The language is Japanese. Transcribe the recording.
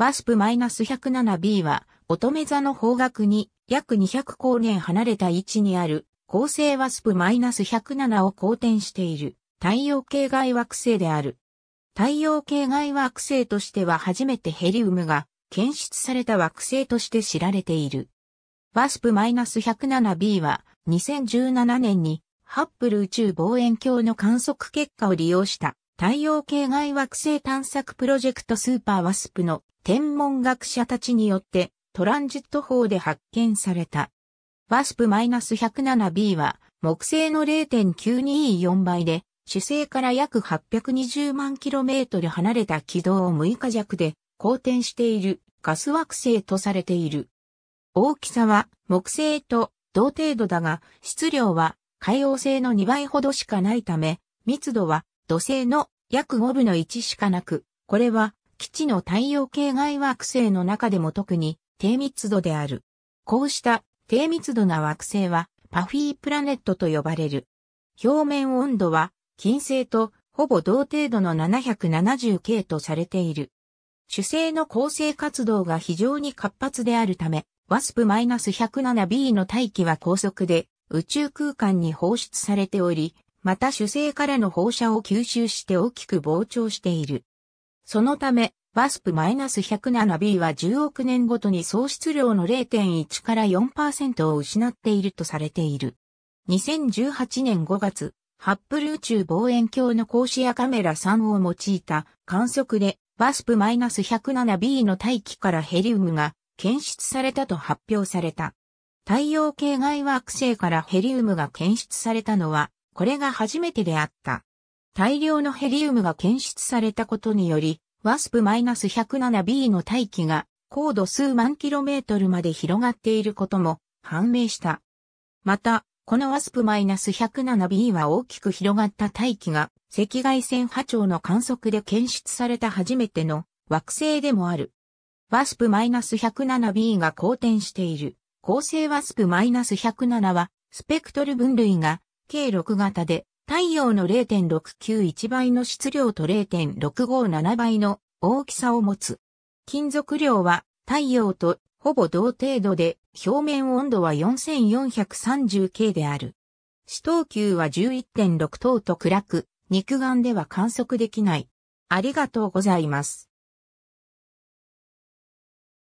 ワスプ -107b は、乙女座の方角に約200光年離れた位置にある、恒星ワスプ -107 を公転している、太陽系外惑星である。太陽系外惑星としては初めてヘリウムが検出された惑星として知られている。ワスプ -107b は2017年にハッブル宇宙望遠鏡の観測結果を利用した太陽系外惑星探索プロジェクトスーパーワスプの天文学者たちによってトランジット法で発見された。ワスプ -107b は木星の0.924倍で主星から約820万キロメートル離れた軌道を6日弱で公転しているガス惑星とされている。大きさは木星と同程度だが質量は海洋星の2倍ほどしかないため密度は土星の約5分の1しかなく、これは基地の太陽系外惑星の中でも特に低密度である。こうした低密度な惑星はパフィープラネットと呼ばれる。表面温度は金星とほぼ同程度の 770K とされている。主星の構成活動が非常に活発であるため、ワスプ -107b の大気は高速で宇宙空間に放出されており、また主星からの放射を吸収して大きく膨張している。そのため、バスプ -107b は10億年ごとに喪失量の0.1から4%を失っているとされている。2018年5月、ハップル宇宙望遠鏡の格子やカメラ3を用いた観測で、バスプ -107b の大気からヘリウムが検出されたと発表された。太陽系外惑星からヘリウムが検出されたのはこれが初めてであった。大量のヘリウムが検出されたことにより、ワスプ1 0 7 b の大気が高度数万キロメートルまで広がっていることも判明した。また、このワスプ1 0 7 b は大きく広がった大気が赤外線波長の観測で検出された初めての惑星でもある。ワスプ1 0 7 b が公転している。恒星ワスプ1 0 7はスペクトル分類が計6型で、太陽の0.691倍の質量と0.657倍の大きさを持つ。金属量は太陽とほぼ同程度で表面温度は 4430K である。死等級は11.6等と暗く、肉眼では観測できない。ありがとうございます。